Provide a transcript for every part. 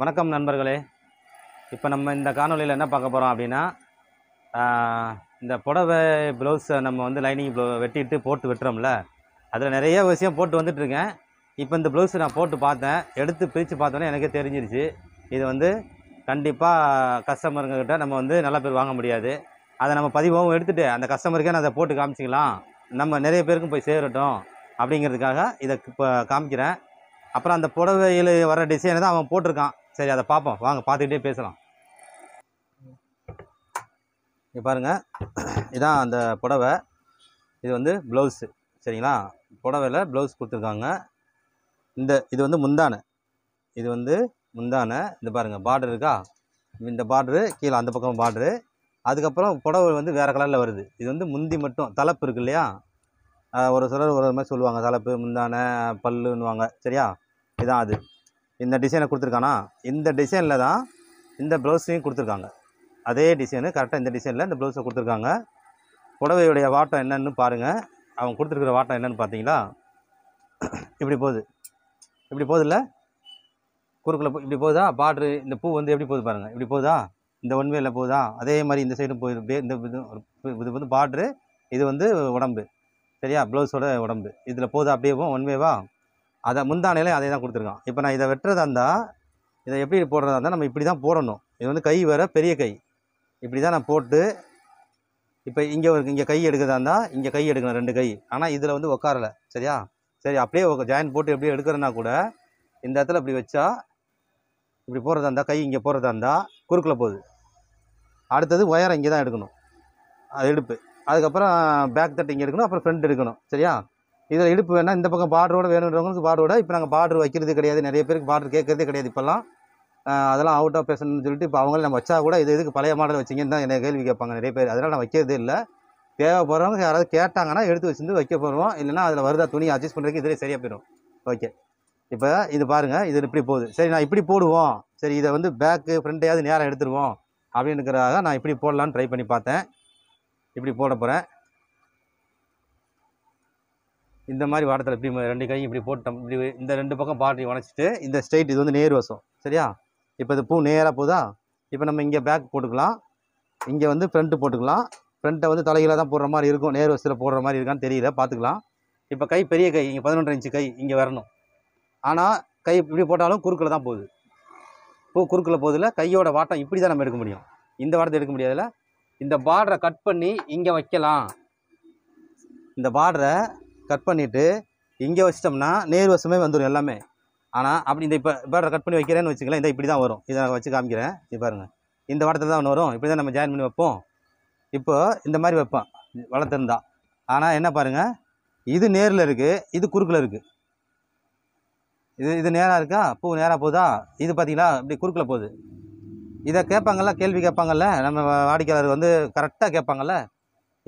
வணக்கம் நண்பர்களே இப்போ நம்ம இந்த காணொலியில் என்ன பார்க்க போகிறோம் அப்படின்னா இந்த புடவை ப்ளவுஸை நம்ம வந்து லைனிங் ப்ளவு வெட்டிட்டு போட்டு வெட்டுறோம்ல அதில் நிறைய விஷயம் போட்டு வந்துட்டுருக்கேன் இப்போ இந்த ப்ளவுஸை நான் போட்டு பார்த்தேன் எடுத்து பிரித்து பார்த்தோன்னே எனக்கே தெரிஞ்சிருச்சு இது வந்து கண்டிப்பாக கஸ்டமருங்கக்கிட்ட நம்ம வந்து நல்ல பேர் வாங்க முடியாது அதை நம்ம பதிவாகவும் எடுத்துகிட்டு அந்த கஸ்டமருக்கே நான் அதை போட்டு காமிச்சிக்கலாம் நம்ம நிறைய பேருக்கும் போய் சேரட்டும் அப்படிங்கிறதுக்காக இதை இப்போ காமிக்கிறேன் அப்புறம் அந்த புடவையில் வர டிசைனை தான் அவன் போட்டிருக்கான் சரி அதை பார்ப்போம் வாங்க பார்த்துக்கிட்டே பேசலாம் இங்கே பாருங்கள் இதான் அந்த புடவை இது வந்து ப்ளவுஸு சரிங்களா புடவையில் ப்ளவுஸ் கொடுத்துருக்காங்க இந்த இது வந்து முந்தானை இது வந்து முந்தானை இந்த பாருங்கள் பார்டர் இருக்கா இந்த பார்டரு கீழே அந்த பக்கம் பார்ட்ரு அதுக்கப்புறம் புடவை வந்து வேறு கலரில் வருது இது வந்து முந்தி மட்டும் தலைப்பு இருக்கு இல்லையா ஒரு சிலர் ஒரு மாதிரி சொல்லுவாங்க தலைப்பு முந்தானை பல்லுன்னுவாங்க சரியா இதுதான் அது இந்த டிசைனை கொடுத்துருக்கானா இந்த டிசைனில் தான் இந்த ப்ளவுஸையும் கொடுத்துருக்காங்க அதே டிசைனு கரெக்டாக இந்த டிசைனில் இந்த ப்ளவுஸை கொடுத்துருக்காங்க புடவையுடைய வாட்டம் என்னென்னு பாருங்கள் அவங்க கொடுத்துருக்குற வாட்டம் என்னன்னு பார்த்தீங்களா இப்படி போகுது இப்படி போகுதுல்ல குறுக்கில் இப்படி போகுதா பாட்ரு இந்த பூ வந்து எப்படி போகுது பாருங்கள் இப்படி போகுதா இந்த ஒன் வேல போகுதா அதே மாதிரி இந்த சைடும் போய் இந்த இது வந்து பாட்ரு இது வந்து உடம்பு சரியா ப்ளவுஸோட உடம்பு இதில் போகுது அப்படியே ஒன் வேவா அதை முந்தானையில் அதை தான் கொடுத்துருக்கான் இப்போ நான் இதை வெட்டுறதா இருந்தால் இதை எப்படி போடுறதா இருந்தால் நம்ம இப்படி தான் போடணும் இது வந்து கை வேறு பெரிய கை இப்படி தான் நான் போட்டு இப்போ இங்கே ஒரு இங்கே கை எடுக்கிறதா இருந்தால் இங்கே கை எடுக்கணும் ரெண்டு கை ஆனால் இதில் வந்து உக்காரலை சரியா சரி அப்படியே ஜாயின் போட்டு எப்படி எடுக்கிறேன்னா கூட இந்த இடத்துல இப்படி வச்சா இப்படி போகிறதா இருந்தால் கை இங்கே போகிறதா இருந்தால் குறுக்கில் போகுது அடுத்தது ஒயரை இங்கே தான் எடுக்கணும் அது எடுப்பு அதுக்கப்புறம் பேக் தட்டு இங்கே எடுக்கணும் அப்புறம் ஃப்ரண்ட் எடுக்கணும் சரியா இதில் இடுப்பு வேணால் இந்த பக்கம் பார்டரோடு வேணுன்றவங்களுக்கு பார்டரோட இப்போ நாங்கள் பார்டர் வைக்கிறது கிடையாது நிறைய பேருக்கு பார்டர் கேட்கறதே கிடையாது இப்போல்லாம் அதெல்லாம் அவுட் ஆஃப் பேஷன் சொல்லிட்டு இப்போ அவங்கள நம்ம வச்சா கூட இது இதுக்கு பழைய மாடல் வச்சிங்கன்னு தான் என்ன கேள்வி கேட்பாங்க நிறைய பேர் அதெல்லாம் நான் வைக்கிறதே இல்லை தேவைப்படுறவங்க யாராவது கேட்டாங்கன்னா எடுத்து வச்சுருந்து வைக்க போகிறோம் இல்லைனா அதில் வருதா துணி அட்ஜஸ்ட் பண்ணுறதுக்கு இதிலே சரியாக போயிடும் ஓகே இப்போ இது பாருங்கள் இது இப்படி போகுது சரி நான் இப்படி போடுவோம் சரி இதை வந்து பேக்கு ஃப்ரண்ட்டையாவது நேராக எடுத்துருவோம் அப்படின்னுக்கிறதாக நான் இப்படி போடலான்னு ட்ரை பண்ணி பார்த்தேன் இப்படி போட போகிறேன் இந்த மாதிரி வாரத்தில் இப்படி ரெண்டு கையும் இப்படி போட்டோம் இப்படி இந்த ரெண்டு பக்கம் பாட்டி உணச்சிட்டு இந்த ஸ்ட்ரைட் இது வந்து நேர் வசம் சரியா இப்போ இது பூ நேராக போதா இப்போ நம்ம இங்கே பேக் போட்டுக்கலாம் இங்கே வந்து ஃப்ரண்ட்டு போட்டுக்கலாம் ஃப்ரண்ட்டை வந்து தலைகளாக தான் போடுற மாதிரி இருக்கும் நேர் வசத்தில் போடுற மாதிரி இருக்கான்னு தெரியல பார்த்துக்கலாம் இப்போ கை பெரிய கை இங்கே பதினொன்றரை இன்ச்சு கை இங்கே வரணும் ஆனால் கை இப்படி போட்டாலும் குறுக்கில் தான் போகுது பூ குறுக்கில் போதில் கையோட வாட்டம் இப்படி தான் நம்ம எடுக்க முடியும் இந்த வாட்டத்தை எடுக்க முடியாதுல்ல இந்த பார்டரை கட் பண்ணி இங்கே வைக்கலாம் இந்த பார்டரை கட் பண்ணிவிட்டு இங்கே வச்சிட்டோம்னா நேர் வசமே வந்துடும் எல்லாமே ஆனால் அப்படி இந்த இப்போ இப்போ கட் பண்ணி வைக்கிறேன்னு வச்சுக்கலாம் இந்த இப்படி தான் வரும் இதை நான் வச்சு காமிக்கிறேன் இது பாருங்கள் இந்த வடத்தில் தான் ஒன்று வரும் இப்படி தான் நம்ம ஜாயின் பண்ணி வைப்போம் இப்போது இந்த மாதிரி வைப்போம் வளர்த்துருந்தா ஆனால் என்ன பாருங்கள் இது நேரில் இருக்குது இது குறுக்கில் இருக்குது இது இது நேராக இருக்கா பூ நேராக போதா இது பார்த்தீங்களா இப்படி குறுக்கில் போகுது இதை கேட்பாங்கள்ல கேள்வி கேட்பாங்கள்ல நம்ம வாடிக்கையாளர் வந்து கரெக்டாக கேட்பாங்கள்ல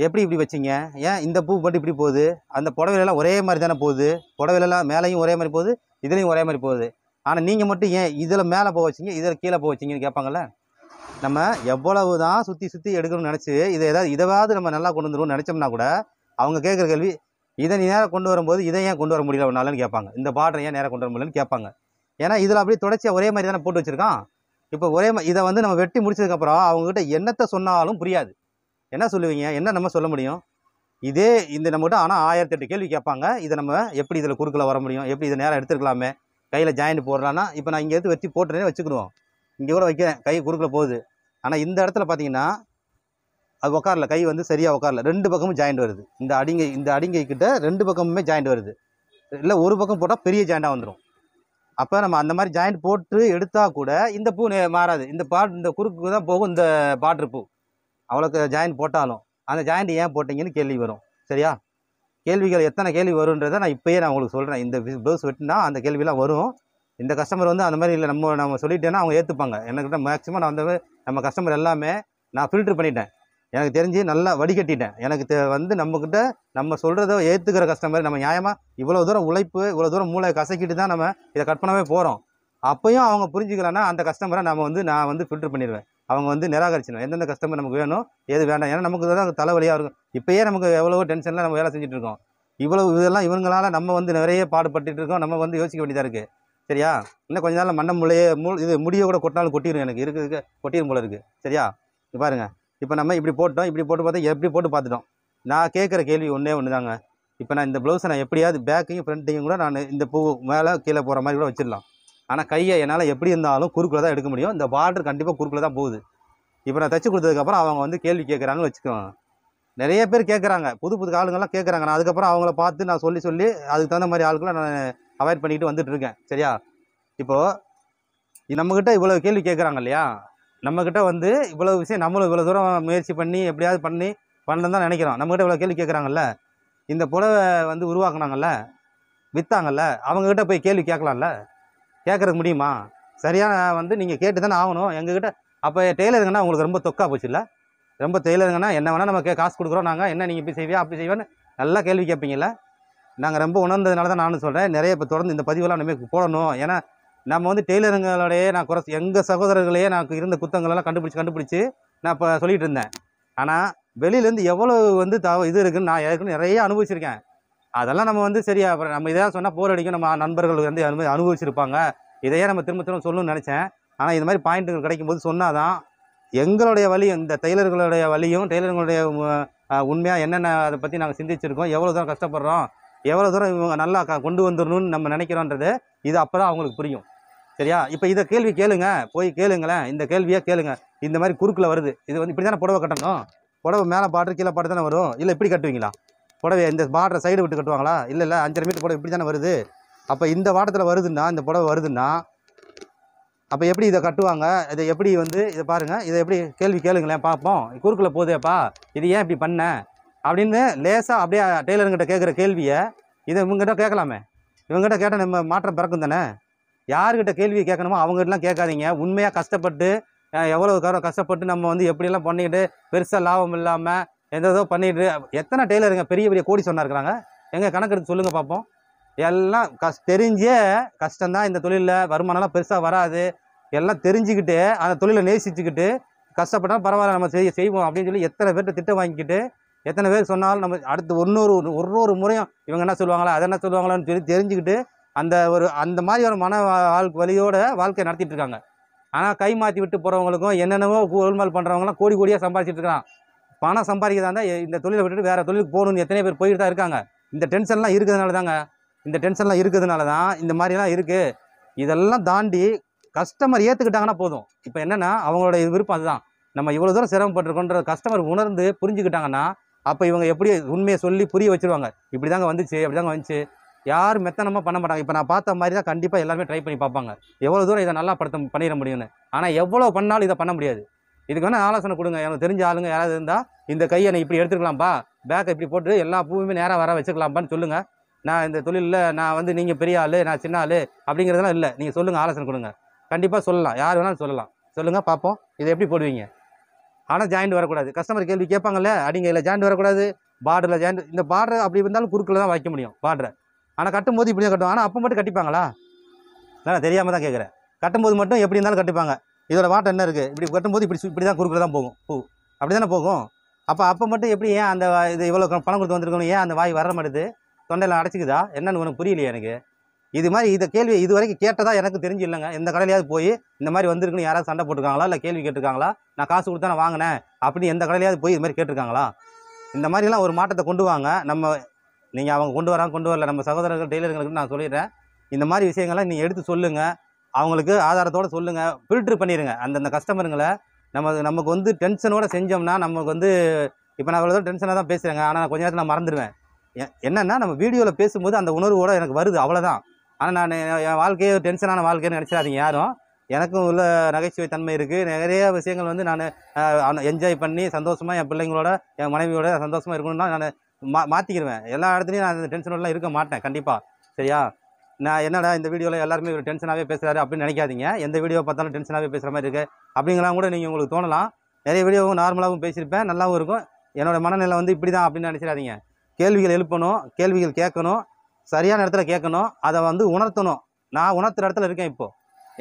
எப்படி இப்படி வச்சிங்க ஏன் இந்த பூ மட்டும் இப்படி போகுது அந்த புடவையிலலாம் ஒரே மாதிரி தானே போகுது புடவையிலலாம் மேலேயும் ஒரே மாதிரி போகுது இதுலேயும் ஒரே மாதிரி போகுது ஆனால் நீங்கள் மட்டும் ஏன் இதில் மேலே போக வச்சிங்க இதில் கீழே போக வச்சிங்கன்னு கேட்பாங்கள்ல நம்ம எவ்வளவு தான் சுற்றி சுற்றி எடுக்கணும்னு நினச்சி இதை ஏதாவது இதாவது நம்ம நல்லா கொண்டு வந்துடும் நினச்சோம்னா கூட அவங்க கேட்குற கேள்வி இதை நீ நேராக கொண்டு வரும்போது இதை ஏன் கொண்டு வர முடியல ஒன்றாலன்னு கேட்பாங்க இந்த பாட்டை ஏன் நேராக கொண்டு வர முடியலன்னு கேட்பாங்க ஏன்னா இதில் அப்படியே தொடர்ச்சியாக ஒரே மாதிரி தானே போட்டு வச்சுருக்கான் இப்போ ஒரே இதை வந்து நம்ம வெட்டி முடிச்சதுக்கப்புறம் அவங்ககிட்ட என்னத்தை சொன்னாலும் புரியாது என்ன சொல்லுவீங்க என்ன நம்ம சொல்ல முடியும் இதே இந்த நம்மகிட்ட ஆனால் ஆயிரத்தி எட்டு கேள்வி கேட்பாங்க இதை நம்ம எப்படி இதில் குறுக்கில் வர முடியும் எப்படி இதை நேரம் எடுத்துருக்கலாமே கையில் ஜாயிண்ட் போடுறான்னா இப்போ நான் இங்கே எடுத்து வச்சு போட்டுறேனே வச்சுக்கிடுவோம் இங்கே கூட வைக்கிறேன் கை குறுக்கில் போகுது ஆனால் இந்த இடத்துல பார்த்தீங்கன்னா அது உட்காரல கை வந்து சரியாக உட்காரல ரெண்டு பக்கமும் ஜாயிண்ட் வருது இந்த அடிங்கை இந்த அடிங்கை கிட்ட ரெண்டு பக்கமுமே ஜாயிண்ட் வருது இல்லை ஒரு பக்கம் போட்டால் பெரிய ஜாயிண்டாக வந்துடும் அப்போ நம்ம அந்த மாதிரி ஜாயிண்ட் போட்டு எடுத்தால் கூட இந்த பூ மாறாது இந்த பாட் இந்த குறுக்கு தான் போகும் இந்த பாட்ரு பூ அவளுக்கு ஜாயின் போட்டாலும் அந்த ஜாயிண்ட் ஏன் போட்டிங்கன்னு கேள்வி வரும் சரியா கேள்விகள் எத்தனை கேள்வி வருன்றதை நான் இப்போயே நான் உங்களுக்கு சொல்கிறேன் இந்த ப்ளவுஸ் வெட்டினா அந்த கேள்விலாம் வரும் இந்த கஸ்டமர் வந்து அந்த மாதிரி இல்லை நம்ம நம்ம சொல்லிட்டேன்னா அவங்க ஏற்றுப்பாங்க என்கிட்ட மேக்ஸிமம் நான் வந்து நம்ம கஸ்டமர் எல்லாமே நான் ஃபில்ட்ரு பண்ணிட்டேன் எனக்கு தெரிஞ்சு நல்லா வடிகட்டிட்டேன் எனக்கு தெ வந்து நம்மக்கிட்ட நம்ம சொல்கிறத ஏற்றுக்கிற கஸ்டமர் நம்ம நியாயமாக இவ்வளோ தூரம் உழைப்பு இவ்வளோ தூரம் மூளை கசக்கிட்டு தான் நம்ம இதை கட் பண்ணவே போகிறோம் அப்போயும் அவங்க புரிஞ்சுக்கலன்னா அந்த கஸ்டமரை நம்ம வந்து நான் வந்து ஃபில்ட்ரு பண்ணிடுவேன் அவங்க வந்து நிராகரிச்சிடணும் எந்தெந்த கஸ்டமர் நமக்கு வேணும் எது வேண்டாம் ஏன்னா நமக்கு தான் தலைவலியாக இருக்கும் இப்போயே நமக்கு எவ்வளோ டென்ஷனில் நம்ம வேலை செஞ்சுட்டு இருக்கோம் இவ்வளோ இதெல்லாம் இவங்களால நம்ம வந்து நிறைய பாடுபட்டு இருக்கோம் நம்ம வந்து யோசிக்க வேண்டியதாக இருக்குது சரியா இன்னும் கொஞ்ச நாள் மண்ணை முளையே மூ இது முடியை கூட கொட்டினாலும் கொட்டிடும் எனக்கு இருக்குது கொட்டிடும் போல இருக்குது சரியா இப்போ பாருங்கள் இப்போ நம்ம இப்படி போட்டோம் இப்படி போட்டு பார்த்தா எப்படி போட்டு பார்த்துட்டோம் நான் கேட்குற கேள்வி ஒன்றே ஒன்று தாங்க இப்போ நான் இந்த ப்ளவுஸை நான் எப்படியாவது பேக்கையும் ஃப்ரண்ட்டையும் கூட நான் இந்த பூ மேலே கீழே போகிற மாதிரி கூட வச்சிடலாம் ஆனால் கையை என்னால் எப்படி இருந்தாலும் குறுக்கில் தான் எடுக்க முடியும் இந்த பார்டர் கண்டிப்பாக குறுக்கில் தான் போகுது இப்போ நான் தைச்சி கொடுத்ததுக்கப்புறம் அவங்க வந்து கேள்வி கேட்குறாங்கன்னு வச்சுக்கோங்க நிறைய பேர் கேட்குறாங்க புது புது ஆளுங்கள்லாம் கேட்குறாங்க நான் அதுக்கப்புறம் அவங்கள பார்த்து நான் சொல்லி சொல்லி அதுக்கு தகுந்த மாதிரி ஆளுக்கெல்லாம் நான் அவாய்ட் பண்ணிக்கிட்டு வந்துட்டு இருக்கேன் சரியா இப்போது நம்மக்கிட்ட இவ்வளோ கேள்வி கேட்குறாங்க இல்லையா நம்மக்கிட்ட வந்து இவ்வளோ விஷயம் நம்மளும் இவ்வளோ தூரம் முயற்சி பண்ணி எப்படியாவது பண்ணி பண்ணலன்னு தான் நினைக்கிறோம் நம்மக்கிட்ட இவ்வளோ கேள்வி கேட்குறாங்கல்ல இந்த புடவை வந்து உருவாக்குனாங்கல்ல விற்றாங்கல்ல அவங்கக்கிட்ட போய் கேள்வி கேட்கலாம்ல கேட்குறதுக்கு முடியுமா சரியான வந்து நீங்கள் கேட்டு தானே ஆகணும் எங்ககிட்ட அப்போ டெய்லருங்கன்னா உங்களுக்கு ரொம்ப தொக்கா போச்சு இல்லை ரொம்ப டெய்லருங்கன்னா என்ன வேணால் நம்ம காசு கொடுக்குறோம் நாங்கள் என்ன நீங்கள் இப்படி செய்வியா அப்படி செய்வேன்னு நல்லா கேள்வி கேட்பீங்கள நாங்கள் ரொம்ப உணர்ந்ததுனால தான் நானும் சொல்கிறேன் நிறைய இப்போ தொடர்ந்து இந்த பதிவெல்லாம் நம்ம போடணும் ஏன்னா நம்ம வந்து டெய்லருங்களோடையே நான் குறை எங்கள் சகோதரர்களையே நான் இருந்த குத்தங்களெல்லாம் கண்டுபிடிச்சி கண்டுபிடிச்சி நான் இப்போ சொல்லிகிட்டு இருந்தேன் ஆனால் வெளியிலேருந்து எவ்வளோ வந்து த இது இருக்குதுன்னு நான் ஏற்கனவே நிறைய அனுபவிச்சிருக்கேன் அதெல்லாம் நம்ம வந்து சரியா அப்புறம் நம்ம இதெல்லாம் சொன்னால் போர் அடிக்கும் நம்ம நண்பர்கள் வந்து அனுபவிச்சிருப்பாங்க இதையே நம்ம திரும்ப திரும்ப சொல்லணும்னு நினச்சேன் ஆனால் இது மாதிரி பாயிண்ட்டுகள் கிடைக்கும் போது சொன்னால் தான் எங்களுடைய வழியும் இந்த டெய்லர்களுடைய வழியும் டெய்லர்களுடைய உண்மையாக என்னென்ன அதை பற்றி நாங்கள் சிந்திச்சிருக்கோம் எவ்வளோ தூரம் கஷ்டப்படுறோம் எவ்வளோ தூரம் இவங்க நல்லா கொண்டு வந்துடணும்னு நம்ம நினைக்கிறோன்றது இது அப்போ தான் அவங்களுக்கு புரியும் சரியா இப்போ இதை கேள்வி கேளுங்க போய் கேளுங்களேன் இந்த கேள்வியை கேளுங்க இந்த மாதிரி குறுக்கில் வருது இது வந்து இப்படி தானே புடவை கட்டணும் புடவை மேலே பாட்டு கீழே பாட்டு தானே வரும் இல்லை இப்படி கட்டுவீங்களா புடவை இந்த பார்டரை சைடு விட்டு கட்டுவாங்களா இல்லை இல்லை அஞ்சரை மீட்டர் புடவை இப்படி தானே வருது அப்போ இந்த வாட்டத்தில் வருதுன்னா இந்த புடவை வருதுன்னா அப்போ எப்படி இதை கட்டுவாங்க இதை எப்படி வந்து இதை பாருங்கள் இதை எப்படி கேள்வி கேளுங்களேன் பார்ப்போம் குறுக்கில் போதேப்பா இது ஏன் இப்படி பண்ண அப்படின்னு லேசாக அப்படியே டெய்லருங்கிட்ட கேட்குற கேள்வியை இதை இவங்ககிட்ட கேட்கலாமே இவங்ககிட்ட கேட்டால் நம்ம மாற்றம் பிறக்கும் தானே யார்கிட்ட கேள்வி கேட்கணுமோ அவங்ககிட்டலாம் கேட்காதீங்க உண்மையாக கஷ்டப்பட்டு எவ்வளோ கஷ்டப்பட்டு நம்ம வந்து எப்படியெல்லாம் பண்ணிக்கிட்டு பெருசாக லாபம் இல்லாமல் எந்த ஏதோ பண்ணிட்டு எத்தனை டெய்லருங்க பெரிய பெரிய கோடி சொன்னா இருக்கிறாங்க கணக்கு எடுத்து சொல்லுங்கள் பார்ப்போம் எல்லாம் கஷ் தெரிஞ்சே கஷ்டந்தான் இந்த தொழிலில் வருமானம்லாம் பெருசாக வராது எல்லாம் தெரிஞ்சுக்கிட்டு அந்த தொழிலை நேசிச்சுக்கிட்டு கஷ்டப்பட்டாலும் பரவாயில்ல நம்ம செய்ய செய்வோம் அப்படின்னு சொல்லி எத்தனை பேர்கிட்ட திட்டம் வாங்கிக்கிட்டு எத்தனை பேர் சொன்னாலும் நம்ம அடுத்து ஒன்னொரு ஒரு ஒரு முறையும் இவங்க என்ன சொல்லுவாங்களா அதை என்ன சொல்லுவாங்களான்னு சொல்லி தெரிஞ்சுக்கிட்டு அந்த ஒரு அந்த மாதிரி ஒரு மன வாழ்க்கை வழியோட வாழ்க்கை நடத்திட்டு இருக்காங்க ஆனால் கை மாற்றி விட்டு போகிறவங்களுக்கும் என்னென்னவோ கோல்மால் பண்ணுறவங்களாம் கோடி கோடியாக சம்பாதிச்சிட்டு இருக்கிறான் பணம் சம்பாதிக்கிறதா இருந்தால் இந்த தொழிலை விட்டுட்டு வேறு தொழிலுக்கு போகணும்னு எத்தனை பேர் போயிட்டு தான் இருக்காங்க இந்த டென்ஷன்லாம் இருக்கிறதுனால தாங்க இந்த டென்ஷன்லாம் இருக்கிறதுனால தான் இந்த மாதிரிலாம் இருக்குது இதெல்லாம் தாண்டி கஸ்டமர் ஏற்றுக்கிட்டாங்கன்னா போதும் இப்போ என்னென்னா அவங்களோட விருப்பம் அதுதான் நம்ம இவ்வளோ தூரம் சிரமப்பட்டுருக்கோன்ற கஸ்டமர் உணர்ந்து புரிஞ்சுக்கிட்டாங்கன்னா அப்போ இவங்க எப்படி உண்மையை சொல்லி புரிய வச்சுருவாங்க இப்படி தாங்க வந்துச்சு அப்படி தாங்க வந்துச்சு யார் மெத்தனமாக பண்ண மாட்டாங்க இப்போ நான் பார்த்த மாதிரி தான் கண்டிப்பாக எல்லாருமே ட்ரை பண்ணி பார்ப்பாங்க எவ்வளோ தூரம் இதை நல்லா படுத்த பண்ணிட முடியும்னு ஆனால் எவ்வளோ பண்ணாலும் இதை பண்ண முடியாது இதுக்கு வேணால் ஆலோசனை கொடுங்க எனக்கு தெரிஞ்ச ஆளுங்க யாராவது இருந்தால் இந்த கையை நான் இப்படி எடுத்துக்கலாம்ப்பா பேக்கை இப்படி போட்டு எல்லா பூவுமே நேராக வர வச்சுக்கலாம்ப்பான்னு சொல்லுங்கள் நான் இந்த தொழிலில் நான் வந்து நீங்கள் பெரிய ஆள் நான் சின்ன ஆள் அப்படிங்கிறதெல்லாம் இல்லை நீங்கள் சொல்லுங்கள் ஆலோசனை கொடுங்க கண்டிப்பாக சொல்லலாம் யார் வேணாலும் சொல்லலாம் சொல்லுங்கள் பார்ப்போம் இதை எப்படி போடுவீங்க ஆனால் ஜாயிண்ட் வரக்கூடாது கஸ்டமர் கேள்வி கேட்பாங்கல்ல அடிங்க இல்லை ஜாயிண்ட் வரக்கூடாது பார்டரில் ஜாயிண்ட் இந்த பார்டர் அப்படி இருந்தாலும் குறுக்கில் தான் வைக்க முடியும் பார்டரை ஆனால் கட்டும் போது இப்படி தான் கட்டுவோம் ஆனால் அப்போ மட்டும் கட்டிப்பாங்களா நான் தெரியாமல் தான் கேட்குறேன் கட்டும்போது மட்டும் எப்படி இருந்தாலும் கட்டிப்பாங்க இதோட வாட்டம் என்ன இருக்குது இப்படி கட்டும்போது இப்படி இப்படி தான் குறுக்கிற தான் போகும் பூ அப்படி தானே போகும் அப்போ அப்போ மட்டும் எப்படி ஏன் அந்த இது இவ்வளோ பணம் கொடுத்து வந்திருக்கணும் ஏன் அந்த வாய் வர மாட்டேது தொண்டையில் அடைச்சிக்குதா என்னன்னு உனக்கு புரியலையே எனக்கு இது மாதிரி இதை கேள்வி இது வரைக்கும் கேட்டதாக எனக்கு தெரிஞ்சு இல்லைங்க இந்த கடையிலையாவது போய் இந்த மாதிரி வந்திருக்குன்னு யாராவது சண்டை போட்டுருக்காங்களா இல்லை கேள்வி கேட்டிருக்காங்களா நான் காசு கொடுத்தா நான் வாங்கினேன் அப்படின்னு எந்த கடையிலையாவது போய் இது மாதிரி கேட்டிருக்காங்களா இந்த மாதிரிலாம் ஒரு மாற்றத்தை கொண்டு வாங்க நம்ம நீங்கள் அவங்க கொண்டு வராங்க கொண்டு வரல நம்ம சகோதரர்கள் டெய்லருங்களுக்கு நான் சொல்லிடுறேன் இந்த மாதிரி விஷயங்கள்லாம் நீங்கள் எடுத்து சொல்லுங்கள் அவங்களுக்கு ஆதாரத்தோடு சொல்லுங்கள் ஃபில்ட்ரு பண்ணிடுங்க அந்தந்த கஸ்டமருங்களை நம்ம நமக்கு வந்து டென்ஷனோடு செஞ்சோம்னா நமக்கு வந்து இப்போ நான் அவ்வளோ டென்ஷனாக தான் பேசுகிறேங்க ஆனால் கொஞ்ச நேரத்தில் நான் மறந்துடுவேன் என்னென்னா நம்ம வீடியோவில் பேசும்போது அந்த உணர்வோடு எனக்கு வருது அவ்வளோதான் ஆனால் நான் என் வாழ்க்கையே டென்ஷனான வாழ்க்கைன்னு நினச்சிடாதீங்க யாரும் எனக்கும் உள்ள நகைச்சுவை தன்மை இருக்குது நிறைய விஷயங்கள் வந்து நான் என்ஜாய் பண்ணி சந்தோஷமாக என் பிள்ளைங்களோட என் மனைவியோட சந்தோஷமாக இருக்கணும்னா நான் மா மாற்றிக்கிடுவேன் எல்லா இடத்துலையும் நான் அந்த டென்ஷனோடலாம் இருக்க மாட்டேன் கண்டிப்பாக சரியா நான் என்னடா இந்த வீடியோவில் எல்லாருமே ஒரு டென்ஷனாகவே பேசுகிறாரு அப்படின்னு நினைக்காதீங்க எந்த வீடியோ பார்த்தாலும் டென்ஷனாகவே பேசுகிற மாதிரி இருக்குது அப்படிங்கலாம் கூட நீங்கள் உங்களுக்கு தோணலாம் நிறைய வீடியோவும் நார்மலாகவும் பேசியிருப்பேன் நல்லாவும் இருக்கும் என்னோடய மனநிலை வந்து இப்படி தான் அப்படின்னு நினச்சிடாதீங்க கேள்விகள் எழுப்பணும் கேள்விகள் கேட்கணும் சரியான இடத்துல கேட்கணும் அதை வந்து உணர்த்தணும் நான் உணர்த்துற இடத்துல இருக்கேன் இப்போது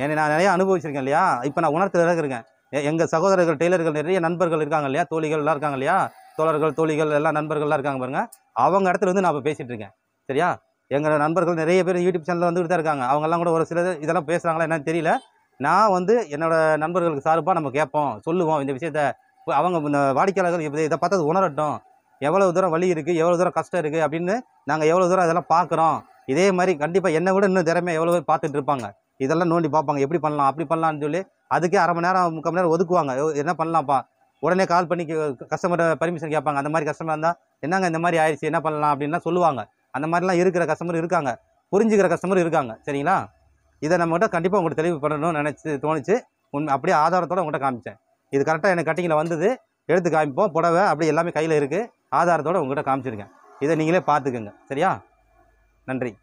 என்னை நான் நிறையா அனுபவிச்சிருக்கேன் இல்லையா இப்போ நான் உணர்த்துற இடத்துல இருக்கேன் எங்கள் சகோதரர்கள் டெய்லர்கள் நிறைய நண்பர்கள் இருக்காங்க இல்லையா தோழிகள் எல்லாம் இருக்காங்க இல்லையா தோழர்கள் தோழிகள் எல்லாம் நண்பர்கள்லாம் இருக்காங்க பாருங்கள் அவங்க இடத்துல வந்து நான் இப்போ பேசிகிட்டு இருக்கேன் சரியா எங்கள் நண்பர்கள் நிறைய பேர் யூடியூப் சேனலில் வந்துகிட்டு தான் இருக்காங்க அவங்கெல்லாம் கூட ஒரு சில இதெல்லாம் பேசுகிறாங்களா என்னன்னு தெரியல நான் வந்து என்னோடய நண்பர்களுக்கு சார்பாக நம்ம கேட்போம் சொல்லுவோம் இந்த விஷயத்த அவங்க இந்த வாடிக்கையாளர்கள் இப்போ இதை பார்த்தது உணரட்டும் எவ்வளோ தூரம் வழி இருக்குது எவ்வளோ தூரம் கஷ்டம் இருக்குது அப்படின்னு நாங்கள் எவ்வளோ தூரம் அதெல்லாம் பார்க்குறோம் இதே மாதிரி கண்டிப்பாக என்ன விட இன்னும் திறமை எவ்வளோ பேர் பார்த்துட்டு இருப்பாங்க இதெல்லாம் நோண்டி பார்ப்பாங்க எப்படி பண்ணலாம் அப்படி பண்ணலாம்னு சொல்லி அதுக்கே அரை மணி நேரம் முக்கால் மணி நேரம் ஒதுக்குவாங்க என்ன பண்ணலாம்ப்பா உடனே கால் பண்ணி கஸ்டமர் பர்மிஷன் கேட்பாங்க அந்த மாதிரி கஸ்டமர் இருந்தால் என்னங்க இந்த மாதிரி ஆயிடுச்சு என்ன பண்ணலாம் அப்படின்னா சொல்லுவாங்க அந்த மாதிரிலாம் இருக்கிற கஸ்டமர் இருக்காங்க புரிஞ்சுக்கிற கஸ்டமர் இருக்காங்க சரிங்களா இதை நம்மகிட்ட கண்டிப்பாக உங்கள்கிட்ட தெளிவு பண்ணணும்னு நினச்சி தோணுச்சு உண்மை அப்படியே ஆதாரத்தோடு உங்கள்கிட்ட காமிச்சேன் இது கரெக்டாக எனக்கு கட்டிங்கில் வந்தது எடுத்து காமிப்போம் புடவை அப்படி எல்லாமே கையில் இருக்குது ஆதாரத்தோடு உங்கள்கிட்ட காமிச்சிருக்கேன் இதை நீங்களே பார்த்துக்குங்க சரியா நன்றி